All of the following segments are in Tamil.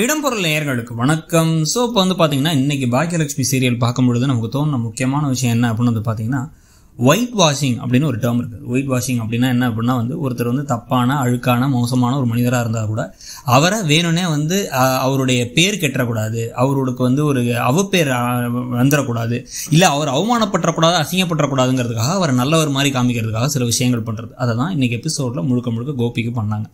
இடம்பொருள் நேயர்களுக்கு வணக்கம் ஸோ இப்போ வந்து பார்த்தீங்கன்னா இன்றைக்கி பாக்கியலட்சுமி சீரியல் பார்க்கும்பொழுது நமக்கு தோணுன முக்கியமான விஷயம் என்ன அப்படின்னு வந்து பார்த்தீங்கன்னா ஒயிட் வாஷிங் அப்படின்னு ஒரு டேர்ம் இருக்குது ஒயிட் வாஷிங் அப்படின்னா என்ன அப்படின்னா வந்து ஒருத்தர் வந்து தப்பான அழுக்கான மோசமான ஒரு மனிதராக இருந்தால் கூட அவரை வேணும்னே வந்து அவருடைய பேர் கெட்டக்கூடாது அவருக்கு வந்து ஒரு அவப்பேர் வந்துடக்கூடாது இல்லை அவர் அவமானப்பட்டக்கூடாது அசிங்கப்பட்டக்கூடாதுங்கிறதுக்காக அவரை நல்லவர் மாதிரி காமிக்கிறதுக்காக சில விஷயங்கள் பண்ணுறது அதை தான் இன்றைக்கி எபிசோடில் முழுக்க முழுக்க கோபிக்கு பண்ணாங்க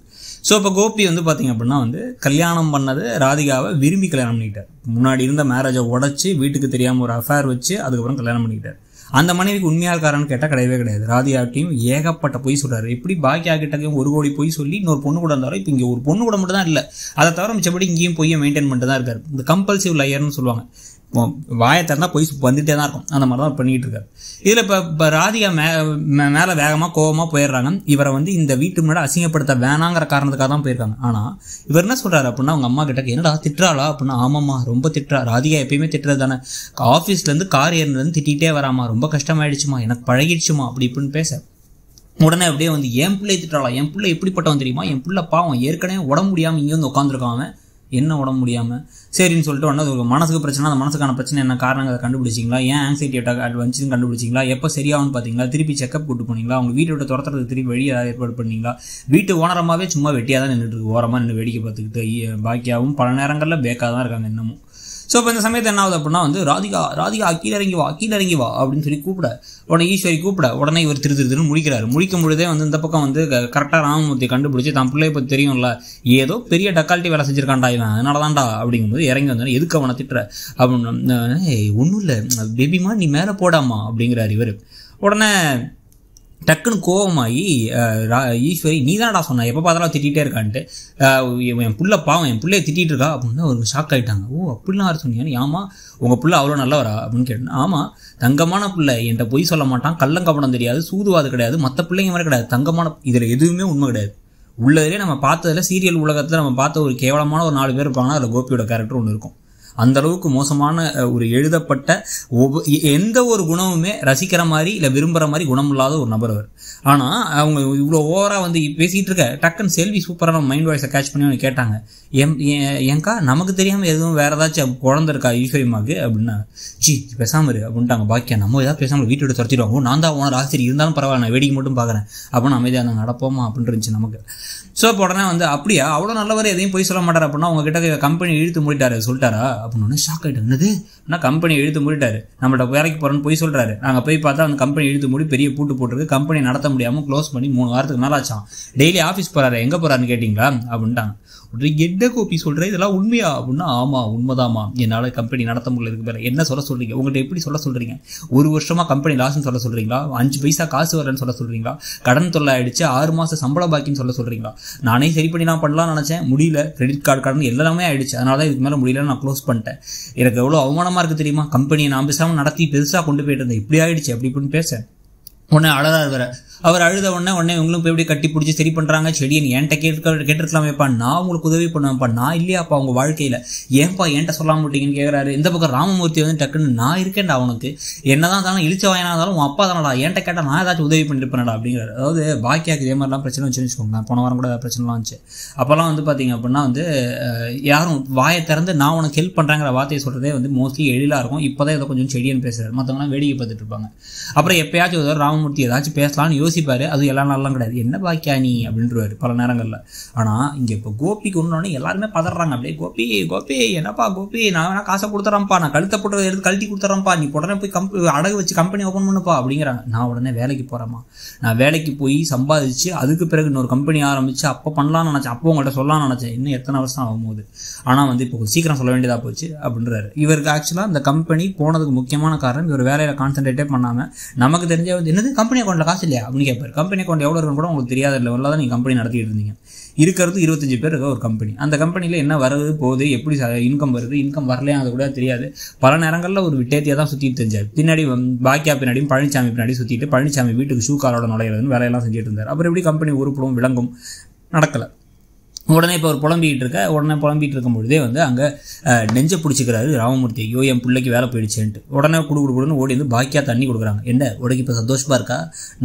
ஸோ இப்போ கோபி வந்து பார்த்திங்க அப்படின்னா வந்து கல்யாணம் பண்ணது ராதிகாவை விரும்பி கல்யாணம் பண்ணிக்கிட்டார் முன்னாடி இருந்த மேரேஜை உடச்சி வீட்டுக்கு தெரியாமல் ஒரு அஃபேர் வச்சு அதுக்கப்புறம் கல்யாணம் பண்ணிக்கிட்டார் அந்த மனைவிக்கு உண்மையாக காரணம் கேட்டால் கிடையவே கிடையாது ராதிகாட்டையும் ஏகப்பட்ட பொய் சொல்கிறாரு எப்படி பாக்கியா கிட்டக்கையும் ஒரு கோடி பொய் சொல்லி இன்னொரு பொண்ணு கூட இருந்தாரோ இப்போ இங்கே ஒரு பொண்ணு கூட மட்டும் தான் இல்லை அதை தவிர மிச்சப்படி இங்கேயும் பொய்யை மெயின்டைன் பண்ணிட்டு தான் இருக்காரு இந்த கம்பல்சிவ் லையர்னு சொல்லுவாங்க வாயை போய் வந்துகிட்டே தான் இருக்கும் அந்த மாதிரி தான் பண்ணிகிட்டு இருக்காரு இதில் இப்போ இப்போ ராதிகா மே மேலே வேகமாக கோபமாக போயிடுறாங்க இவரை வந்து இந்த வீட்டு முன்னாடி அசிங்கப்படுத்த வேணாங்கிற காரணத்துக்காக தான் போயிருக்காங்க ஆனால் இவர் என்ன சொல்கிறாரு அப்படின்னா அவங்க அம்மா கிட்ட என்னடா திட்டுறாளா அப்படின்னா ஆமாம்மா ரொம்ப திட்டுறா ராதிகா எப்பயுமே திட்டுறது தானே ஆஃபீஸ்லேருந்து கார் ஏறினதுலேருந்து திட்டிகிட்டே வராமா ரொம்ப கஷ்டமாயிடுச்சுமா எனக்கு பழகிடுச்சுமா அப்படி இப்படின்னு பேச உடனே அப்படியே வந்து என் பிள்ளை திட்டாளா என் பிள்ளை எப்படிப்பட்டவன் தெரியுமா என் பிள்ளை பாவம் ஏற்கனவே உடம்பு முடியாமல் இங்கே வந்து உட்காந்துருக்கான் என்ன உடம்பு முடியாமல் சரின்னு சொல்லிட்டு ஒன்று அது மனசுக்கு பிரச்சனை அந்த மனசுக்கான பிரச்சனை என்ன காரணங்கள் அதை கண்டுபிடிச்சிங்களா ஏன் ஆங்ஸைட்டி அட்டாக் அட் வந்துச்சுன்னு கண்டுபிடிச்சிங்களா எப்போ சரியாகும்னு பார்த்தீங்களா திருப்பி செக்அப் கூட்டு போனீங்களா அவங்க வீட்டை விட்டு துரத்துறது திருப்பி வெளியே ஏதாவது ஏற்பாடு பண்ணீங்களா வீட்டு ஓனரமாகவே சும்மா வெட்டியாக தான் நின்றுட்டு இருக்கு ஓரமாக நின்று வேடிக்கை பார்த்துக்கிட்டு பாக்கியாகவும் பல நேரங்களில் பேக்காக தான் இருக்காங்க இன்னமும் ஸோ இப்போ இந்த சமயத்தை என்ன ஆகுது அப்படின்னா வந்து ராதிகா ராதிகா அக்கீழ இறங்கி வா அக்கீழ இறங்கி வா அப்படின்னு சொல்லி கூப்பிட உடனே ஈஸ்வரி கூப்பிட உடனே இவர் திரு திருன்னு முடிக்கிறார் முடிக்கும் பொழுதே வந்து இந்த பக்கம் வந்து கரெக்டாக ராமமூர்த்தி கண்டுபிடிச்சி தான் பிள்ளைய பற்றி தெரியும்ல ஏதோ பெரிய டக்கால்ட்டி வேலை செஞ்சிருக்காண்டா இவன் அதனால தான்டா அப்படிங்கும்போது இறங்கி வந்தோடனே எதுக்கு அவனை திட்டுற அப்படின்னு ஒன்றும் இல்லை பேபிமா நீ மேலே போடாமா அப்படிங்கிறார் இவர் உடனே டக்குன்னு கோபமாகி ஈஸ்வரி நீ தானடா சொன்ன எப்போ பார்த்தாலும் திட்டிகிட்டே இருக்கான்ட்டு என் புள்ள பாவம் என் பிள்ளைய திட்டிகிட்டு இருக்கா அப்படின்னு அவருக்கு ஷாக் ஆகிட்டாங்க ஓ அப்படிலாம் யார் சொன்னீங்கன்னு ஆமாம் உங்கள் பிள்ளை அவ்வளோ நல்லவரா அப்படின்னு கேட்டேன் ஆமாம் தங்கமான பிள்ளை என்கிட்ட பொய் சொல்ல மாட்டான் கள்ளங்கப்படம் தெரியாது சூதுவாது கிடையாது மற்ற பிள்ளைங்க மாதிரி கிடையாது தங்கமான இதில் எதுவுமே உண்மை கிடையாது உள்ளதிலே நம்ம பார்த்ததில் சீரியல் உலகத்தில் நம்ம பார்த்த ஒரு கேவலமான ஒரு நாலு பேர் இருப்பாங்கன்னா அதில் கோபியோட கேரக்டர் ஒன்று இருக்கும் அந்த அளவுக்கு மோசமான ஒரு எழுதப்பட்ட எந்த ஒரு குணமுமே ரசிக்கிற மாதிரி இல்லை விரும்புகிற மாதிரி குணமில்லாத ஒரு நபர் அவர் ஆனால் அவங்க இவ்வளோ ஓவராக வந்து பேசிகிட்டு இருக்க டக்குன்னு செல்வி சூப்பராக நம்ம மைண்ட் வாய்ஸை கேட்ச் பண்ணி அவங்க கேட்டாங்க என் ஏங்க்கா நமக்கு தெரியாமல் எதுவும் வேறு ஏதாச்சும் குழந்த இருக்கா ஈஸ்வரியமாக்கு அப்படின்னாங்க ஜி பேசாமல் இரு அப்படின்ட்டாங்க பாக்கியா நம்ம ஏதாவது பேசாமல் விட்டு துரத்திடுவாங்க நான் தான் ஓனர் ஆசிரியர் இருந்தாலும் பரவாயில்ல நான் வேடிக்கை மட்டும் பார்க்குறேன் அப்படின்னு அமைதியாக நாங்கள் நடப்போமா அப்படின்னு இருந்துச்சு நமக்கு ஸோ உடனே வந்து அப்படியா அவ்வளோ நல்லவர் எதையும் போய் சொல்ல மாட்டார் அப்படின்னா உங்ககிட்ட கம்பெனி இழுத்து முடிட்டார் சொல்லிட்டாரா அப்படின்னு ஷாக் ஆகிட்டாங்க என்னது ஆனால் கம்பெனி எழுத்து மூடிட்டாரு நம்மள்ட்ட வேலைக்கு போகிறோன்னு போய் சொல்கிறாரு நாங்கள் போய் பார்த்தா அந்த கம்பெனி எழுத்து மூடி பெரிய பூட்டு போட்டுருக்கு கம்பெனி நடத்த முடியாமல் க்ளோஸ் பண்ணி மூணு வாரத்துக்கு மேலே ஆச்சான் டெய்லி ஆஃபீஸ் போகிறாரு எங்கே போகிறாருன்னு கேட்டிங்களா அப்படின்ட்டாங்க ஒரு எட்ட கோப்பி சொல்கிற இதெல்லாம் உண்மையா அப்படின்னா ஆமாம் உண்மைதாமா என்னால் கம்பெனி நடத்த முடியல இருக்கு பேர் என்ன சொல்ல சொல்கிறீங்க உங்கள்கிட்ட எப்படி சொல்ல சொல்கிறீங்க ஒரு வருஷமாக கம்பெனி லாஸ்னு சொல்ல சொல்கிறீங்களா அஞ்சு பைசா காசு வரேன்னு சொல்ல சொல்கிறீங்களா கடன் தொல்லை ஆகிடுச்சு ஆறு மாதம் சம்பளம் பாக்கின்னு சொல்ல சொல்கிறீங்களா நானே சரி பண்ணி நான் பண்ணலாம்னு நினச்சேன் முடியல கிரெடிட் கார்டு கடன் எல்லாமே ஆயிடுச்சு அதனால தான் இதுக்கு மேலே முடியல நான் க்ளோஸ் பண்ணிட்டேன் எனக்கு எவ்வளோ அவமானமாக இருக்குது தெரியுமா கம்பெனியை நான் பேசாமல் நடத்தி பெருசாக கொண்டு போயிட்டு இருந்தேன் இப்படி ஆகிடுச்சு அப்படி இப்படின்னு பேச உடனே அழகாக வேறு அவர் அழுத உடனே உடனே இவங்களும் போய் எப்படி கட்டி பிடிச்சி சரி பண்ணுறாங்க செடியை நீ என்கிட்ட கேட்க கேட்டிருக்கலாமேப்பா நான் உங்களுக்கு உதவி பண்ணுவேன்ப்பா நான் இல்லையாப்பா அவங்க வாழ்க்கையில் ஏன்ப்பா என்கிட்ட சொல்ல மாட்டீங்கன்னு கேட்குறாரு இந்த பக்கம் ராமமூர்த்தி வந்து டக்குன்னு நான் இருக்கேன்டா அவனுக்கு என்னதான் தானே இழிச்ச வாயனா இருந்தாலும் உன் அப்பா தானடா என்கிட்ட கேட்டால் நான் ஏதாச்சும் உதவி பண்ணிருப்பேன்டா அப்படிங்கிறாரு அதாவது பாக்கியாக்கு இதே மாதிரிலாம் பிரச்சனை வச்சுன்னு வச்சுக்கோங்களேன் போன வாரம் கூட பிரச்சனைலாம் வந்துச்சு அப்போல்லாம் வந்து பார்த்தீங்க அப்படின்னா வந்து யாரும் வாயை திறந்து நான் உனக்கு ஹெல்ப் பண்ணுறாங்கிற வார்த்தையை சொல்கிறதே வந்து மோஸ்ட்லி எழிலாக இருக்கும் இப்போ தான் இதை கொஞ்சம் செடியன்னு பேசுகிறார் மற்றவங்களாம் வேடிக்கை பார்த்துட்டு இருப்பாங்க அப்புறம் எப்பயாச்சும் ஒரு ராமமூர்த்தி ஏதாச்சும் பேசலாம்னு யோசி யோசிப்பார் அது எல்லா நாளெல்லாம் கிடையாது என்ன பாக்கியா நீ அப்படின்றவாரு பல நேரங்களில் ஆனால் இங்கே இப்போ கோபிக்கு கொண்டோடனே எல்லாருமே பதறாங்க அப்படியே கோபி கோபி என்னப்பா கோபி நான் வேணா காசை கொடுத்துறேன்ப்பா நான் கழுத்தை போட்டு எடுத்து கழட்டி கொடுத்துறேன்ப்பா நீ உடனே போய் கம்ப அடகு வச்சு கம்பெனி ஓப்பன் பண்ணுப்பா அப்படிங்கிறாங்க நான் உடனே வேலைக்கு போகிறேம்மா நான் வேலைக்கு போய் சம்பாதிச்சு அதுக்கு பிறகு இன்னொரு கம்பெனி ஆரம்பித்து அப்போ பண்ணலான்னு நினச்சேன் அப்போ உங்கள்கிட்ட சொல்லலாம்னு நினச்சேன் இன்னும் எத்தனை வருஷம் ஆகும்போது ஆனால் வந்து இப்போ சீக்கிரம் சொல்ல வேண்டியதாக போச்சு அப்படின்றாரு இவருக்கு ஆக்சுவலாக இந்த கம்பெனி போனதுக்கு முக்கியமான காரணம் இவர் வேலையில் கான்சென்ட்ரேட்டே பண்ணாமல் நமக்கு தெரிஞ்ச வந்து என்னது கம்பெனி அக்கௌண்ட்டில் காசு இல்லையா அப்படின்னு கேட்பார் கம்பெனி அக்கௌண்ட் எவ்வளோ இருக்கும் கூட உங்களுக்கு தெரியாத லெவலில் தான் நீங்கள் கம்பெனி நடத்திட்டு இருந்தீங்க இருக்கிறது இருபத்தஞ்சு பேர் இருக்க ஒரு கம்பெனி அந்த கம்பெனியில் என்ன வருது போகுது எப்படி இன்கம் வருது இன்கம் வரலையா அது கூட தெரியாது பல நேரங்களில் ஒரு விட்டேத்தியாக தான் சுற்றிட்டு தெரிஞ்சார் பின்னாடி பாக்கியா பின்னாடியும் பழனிசாமி பின்னாடி சுற்றிட்டு பழனிசாமி வீட்டுக்கு ஷூ காரோட நுழையிறதுன்னு வேலையெல்லாம் செஞ்சுட்டு இருந்தார் அப்புறம் எப்படி கம்பெனி உருப்படும் விளங்கும் நடக்கலை உடனே இப்போ அவர் புலம்பிக்கிட்டு இருக்க உடனே புலம்பிகிட்டு இருக்கும் பொழுதே வந்து அங்கே நெஞ்சை பிடிச்சிக்கிறாரு ராமமூர்த்தி ஐயோ என் பிள்ளைக்கு வேலை போயிடுச்சேன்ட்டு உடனே குடு குடுன்னு ஓடி வந்து பாக்கியாக தண்ணி கொடுக்குறாங்க என்ன உடனே இப்போ சந்தோஷமாக இருக்கா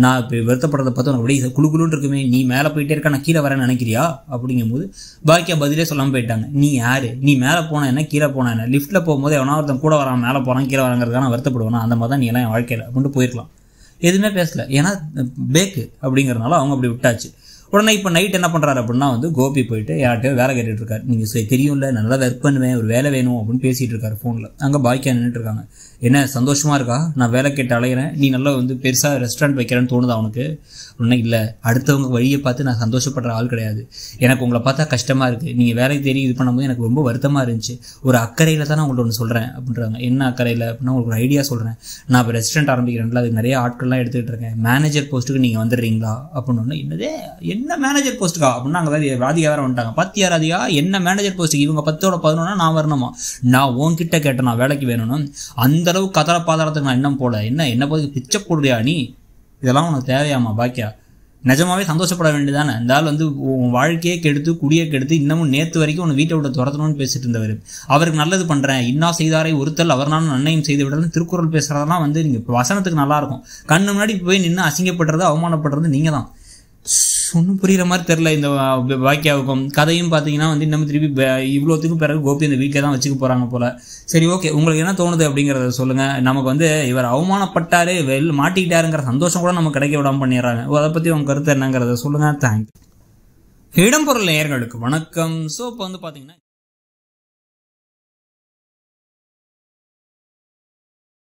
நான் இப்போ வருத்தப்படுறத பார்த்து உனக்கு அப்படியே குழு குழுன்னு இருக்குமே நீ மேலே போயிட்டே இருக்கா நான் கீழே வரேன்னு நினைக்கிறியா அப்படிங்கும்போது பாக்கியா பதிலே சொல்லாமல் போயிட்டாங்க நீ யார் நீ மேலே போன என்ன கீழே போன என்ன லிஃப்ட்டில் போகும்போது எவனா ஒருத்தன் கூட வரான் மேலே போகிறான் கீழே நான் வருத்தப்படுவேன் அந்த மாதிரி தான் நீ எல்லாம் என் வாழ்க்கையில் அப்படின்ட்டு போயிருக்கலாம் எதுவுமே பேசல ஏன்னா பேக்கு அப்படிங்கிறனால அவங்க அப்படி விட்டாச்சு உடனே இப்போ நைட் என்ன பண்ணுறாரு அப்படின்னா வந்து கோபி போயிட்டு யார்கிட்டயோ வேலை கேட்டுட்டு இருக்காரு நீங்கள் தெரியும்ல நல்லா ஒர்க் பண்ணுவேன் ஒரு வேலை வேணும் அப்படின்னு பேசிகிட்டு இருக்காரு ஃபோனில் அங்கே பாக்கியா நின்றுட்டு இருக்காங்க என்ன சந்தோஷமாக இருக்கா நான் வேலை கேட்டு அலையிறேன் நீ நல்லா வந்து பெருசாக ரெஸ்டாரண்ட் வைக்கிறேன்னு தோணுது அவனுக்கு ஒன்றும் இல்லை அடுத்தவங்க வழியை பார்த்து நான் சந்தோஷப்படுற ஆள் கிடையாது எனக்கு உங்களை பார்த்தா கஷ்டமாக இருக்குது நீங்கள் வேலைக்கு தேடி இது பண்ணும்போது எனக்கு ரொம்ப வருத்தமாக இருந்துச்சு ஒரு அக்கறையில் தான் நான் உங்கள்ட்ட ஒன்று சொல்கிறேன் அப்படின்றாங்க என்ன அக்கறையில் அப்படின்னா உங்களுக்கு ஒரு ஐடியா சொல்கிறேன் நான் இப்போ ரெஸ்டாரண்ட் ஆரம்பிக்கிறேன்ல அது நிறைய ஆட்கள்லாம் எடுத்துக்கிட்டு இருக்கேன் மேனேஜர் போஸ்ட்டுக்கு நீங்கள் வந்துடுறீங்களா அப்படின்னு என்னதே என்ன மேனேஜர் போஸ்ட்டுக்கா அப்படின்னா அங்கே தான் ராதிகா வேறு வந்துட்டாங்க பத்தியா ராதிகா என்ன மேனேஜர் போஸ்ட்டுக்கு இவங்க பத்தோட பதினொன்னா நான் வரணுமா நான் உன்கிட்ட கேட்டேன் நான் வேலைக்கு வேணும்னு அந்த இந்த அளவு கதாபாதாரத்துக்கு நான் எண்ணம் போல என்ன என்ன பற்றி பிச்சை போடுறியா நீ இதெல்லாம் உனக்கு தேவையாமா பாக்கியா நிஜமாவே சந்தோஷப்பட வேண்டியதானே இந்த ஆள் வந்து உன் வாழ்க்கையே கெடுத்து குடியே கெடுத்து இன்னமும் நேற்று வரைக்கும் உன் வீட்டை விட துரத்தணும்னு பேசிட்டு இருந்தவர் அவருக்கு நல்லது பண்ணுறேன் இன்னா செய்தாரே ஒருத்தல் அவர்னாலும் நன்னையும் செய்து விடலாம் திருக்குறள் பேசுகிறதெல்லாம் வந்து நீங்கள் வசனத்துக்கு நல்லாயிருக்கும் கண்ணு முன்னாடி போய் நின்று அசிங்கப்படுறது அவமானப்படுறது நீங்கள் தான் ஒன்றும் புரிகிற மாதிரி தெரில இந்த வாக்கியாவுக்கும் கதையும் பார்த்தீங்கன்னா வந்து நம்ம திருப்பி இவ்வளோத்துக்கும் பிறகு கோபி இந்த வீட்டில் தான் வச்சுக்க போகிறாங்க போல் சரி ஓகே உங்களுக்கு என்ன தோணுது அப்படிங்கிறத சொல்லுங்கள் நமக்கு வந்து இவர் அவமானப்பட்டார் வெல் மாட்டிக்கிட்டாருங்கிற சந்தோஷம் கூட நம்ம கிடைக்க விடாமல் பண்ணிடுறாங்க அதை பற்றி உங்கள் கருத்து என்னங்கிறத சொல்லுங்கள் தேங்க்யூ இடம்பொருள் நேயர்களுக்கு வணக்கம் ஸோ இப்போ வந்து பார்த்தீங்கன்னா